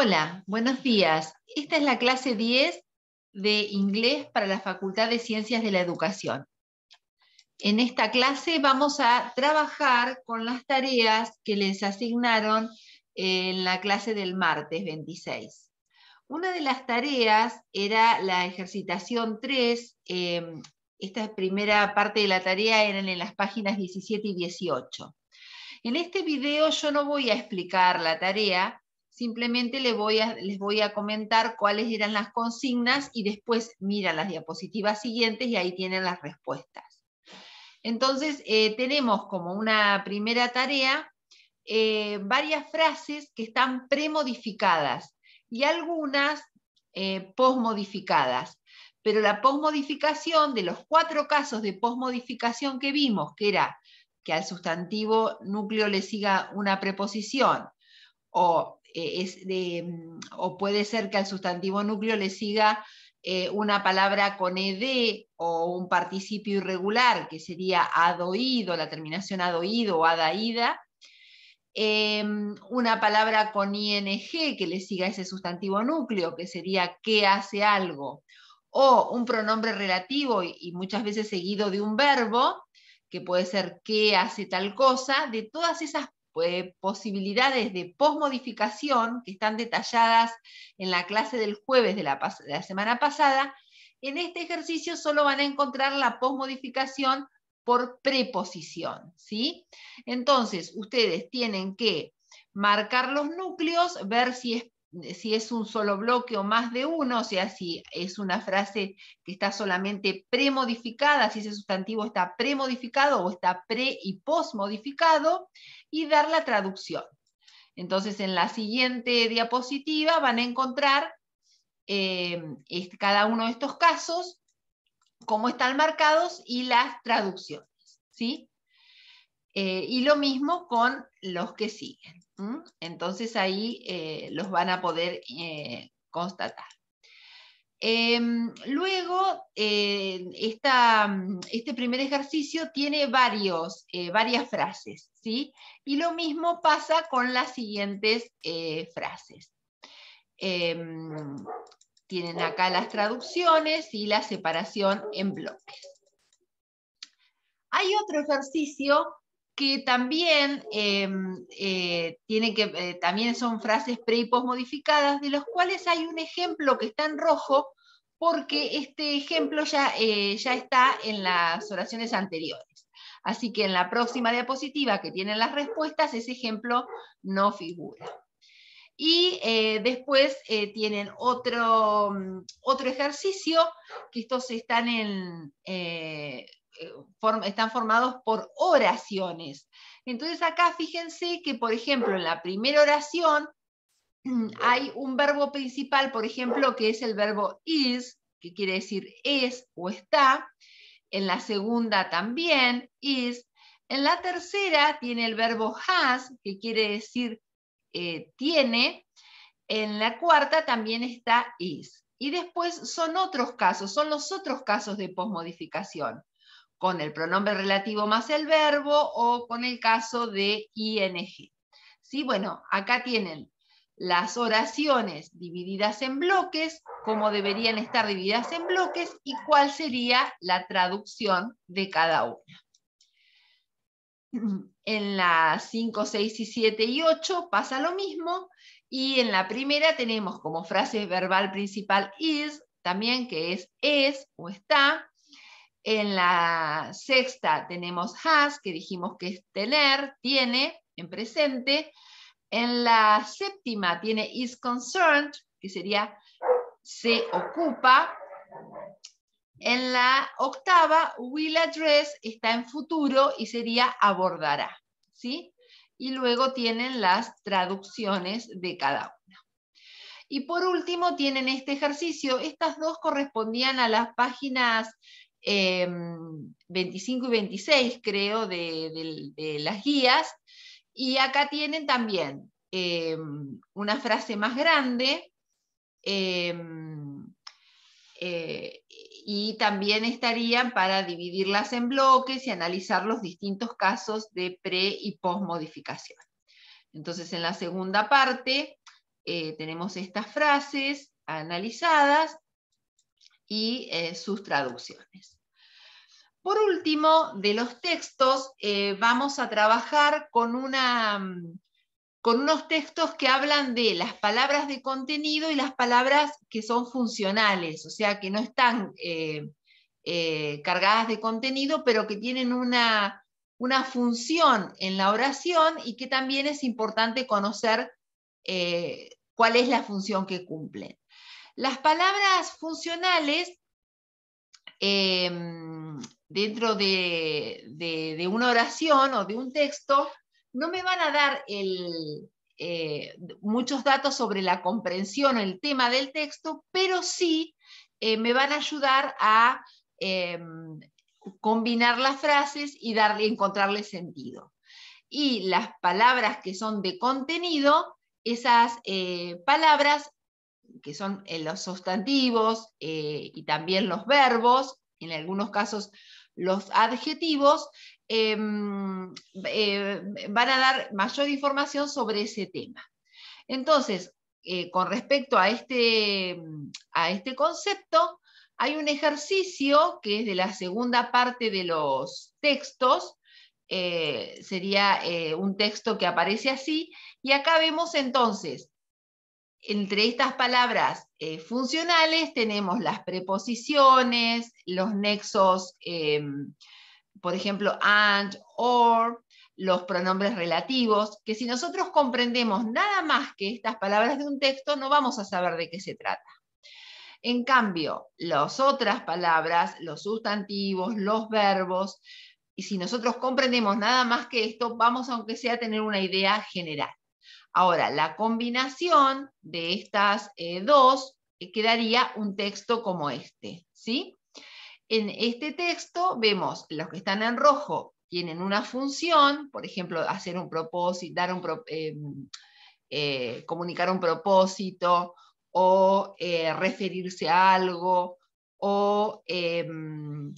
Hola, buenos días. Esta es la clase 10 de inglés para la Facultad de Ciencias de la Educación. En esta clase vamos a trabajar con las tareas que les asignaron eh, en la clase del martes 26. Una de las tareas era la ejercitación 3. Eh, esta primera parte de la tarea eran en las páginas 17 y 18. En este video yo no voy a explicar la tarea, simplemente les voy, a, les voy a comentar cuáles eran las consignas y después mira las diapositivas siguientes y ahí tienen las respuestas. Entonces, eh, tenemos como una primera tarea eh, varias frases que están premodificadas y algunas eh, posmodificadas. Pero la posmodificación de los cuatro casos de posmodificación que vimos, que era que al sustantivo núcleo le siga una preposición o eh, mm, o puede ser que al sustantivo núcleo le siga eh, una palabra con ed o un participio irregular, que sería adoído, la terminación adoído o adaída, em, una palabra con ing que le siga ese sustantivo núcleo, que sería que hace algo, o un pronombre relativo y, muchas veces seguido de un verbo, que puede ser que hace tal cosa, de todas esas eh, posibilidades de posmodificación que están detalladas en la clase del jueves de la, semana pasada, en este ejercicio solo van a encontrar la posmodificación por preposición, ¿sí? Entonces, ustedes tienen que marcar los núcleos, ver si es si es un solo bloque o más de uno, o sea, si es una frase que está solamente premodificada, si ese sustantivo está premodificado o está pre y postmodificado, y dar la traducción. Entonces, en la siguiente diapositiva van a encontrar eh, este, cada uno de estos casos, cómo están marcados y las traducciones. ¿sí? Eh, y lo mismo con los que siguen. Entonces ahí eh, los van a poder eh, constatar. Em, luego, mm, este primer ejercicio tiene varios, varias frases, Y lo mismo pasa con las siguientes frases. Em, tienen acá las traducciones y la separación en bloques. Hay otro ejercicio que también, em, eh, que, eh, también son frases pre y post modificadas, de los cuales hay un ejemplo que está en rojo, porque este ejemplo ya, eh, ya está en las oraciones anteriores. Así que en la próxima diapositiva que tienen las respuestas, ese ejemplo no figura. Y después tienen otro, mm, otro, ejercicio, que estos están en, están formados por oraciones. Entonces acá fíjense que, por ejemplo, en la primera oración hay un verbo principal, por ejemplo, que es el verbo is, que quiere decir es o está. En la segunda también, is. En la tercera tiene el verbo has, que quiere decir eh, tiene. En la cuarta también está is. Y después son otros casos, son los otros casos de posmodificación con el pronombre relativo más el verbo o con el caso de ing. ¿Sí? Bueno, acá tienen las oraciones divididas en bloques, cómo deberían estar divididas en bloques y cuál sería la traducción de cada una. En las 5, 6 y 7 y 8 pasa lo mismo y en la primera tenemos como frase verbal principal is, también que es es o está, en la sexta tenemos has, que dijimos que es tener, tiene, en presente. En la séptima tiene is concerned, que sería se ocupa. En la octava, will address está en futuro y sería abordará. ¿sí? Y luego tienen las traducciones de cada una. Y por último tienen este ejercicio. Estas dos correspondían a las páginas 25 em, y 26, creo, de, las guías. Y acá tienen también em, una frase más grande. Em, eh, y también estarían para dividirlas en bloques y analizar los distintos casos de pre y post modificación. Entonces, en la segunda parte eh, tenemos estas frases analizadas y eh, sus traducciones. Por último, de los textos, eh, vamos a trabajar con, una, con unos textos que hablan de las palabras de contenido y las palabras que son funcionales, o sea, que no están eh, eh, cargadas de contenido, pero que tienen una, función en la oración y que también es importante conocer cuál es la función que cumplen. Las palabras funcionales dentro de, una oración o de un texto, no me van a dar eh, muchos datos sobre la comprensión o el tema del texto, pero sí eh, me van a ayudar a eh, combinar las frases y darle, encontrarle sentido. Y las palabras que son de contenido, esas palabras que son los sustantivos y también los verbos, en algunos casos los adjetivos em, eh, van a dar mayor información sobre ese tema. Entonces, eh, con respecto a este, a este concepto, hay un ejercicio que es de la segunda parte de los textos, eh, sería un texto que aparece así, y acá vemos entonces entre estas palabras eh, funcionales tenemos las preposiciones, los nexos, eh, por ejemplo, and, or, los pronombres relativos, que si nosotros comprendemos nada más que estas palabras de un texto, no vamos a saber de qué se trata. En cambio, las otras palabras, los sustantivos, los verbos, y si nosotros comprendemos nada más que esto, vamos aunque sea a tener una idea general. Ahora, la combinación de estas eh, dos eh, quedaría un texto como este. ¿sí? En este texto vemos los que están en rojo tienen una función, por ejemplo, hacer un propósito, dar un eh, comunicar un propósito o referirse a algo o em,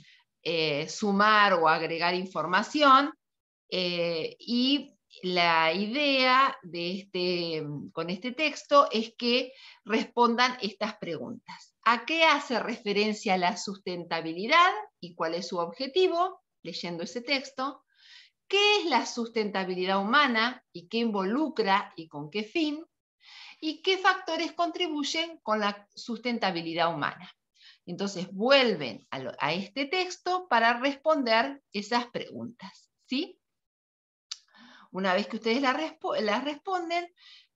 sumar o agregar información y la idea este, mm, con este texto es que respondan estas preguntas. ¿A qué hace referencia la sustentabilidad y cuál es su objetivo? Leyendo ese texto. ¿Qué es la sustentabilidad humana y qué involucra y con qué fin? ¿Y qué factores contribuyen con la sustentabilidad humana? Entonces vuelven a, a este texto para responder esas preguntas. ¿sí? Una vez que ustedes la responden,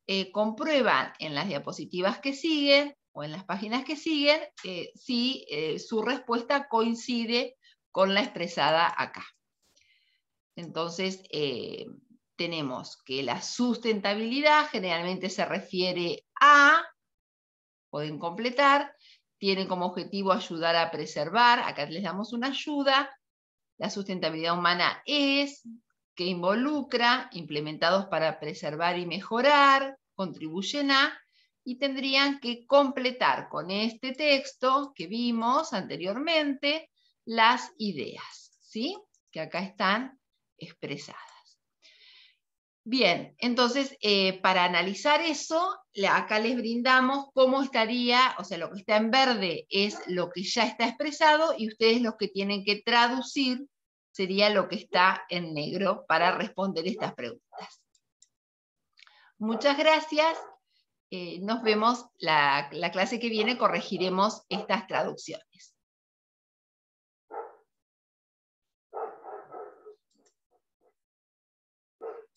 eh, comprueban en las diapositivas que siguen o en las páginas que siguen eh, si eh, su respuesta coincide con la expresada acá. Entonces, tenemos que la sustentabilidad generalmente se refiere a, pueden completar, tiene como objetivo ayudar a preservar, acá les damos una ayuda, la sustentabilidad humana es, que involucra, implementados para preservar y mejorar, contribuyen a, y tendrían que completar con este texto que vimos anteriormente las ideas, ¿sí? Que acá están expresadas. Bien, entonces, eh, para analizar eso, acá les brindamos cómo estaría, o sea, lo que está en verde es lo que ya está expresado y ustedes los que tienen que traducir sería lo que está en negro para responder estas preguntas. Muchas gracias. Eh, nos vemos la clase que viene, corregiremos estas traducciones.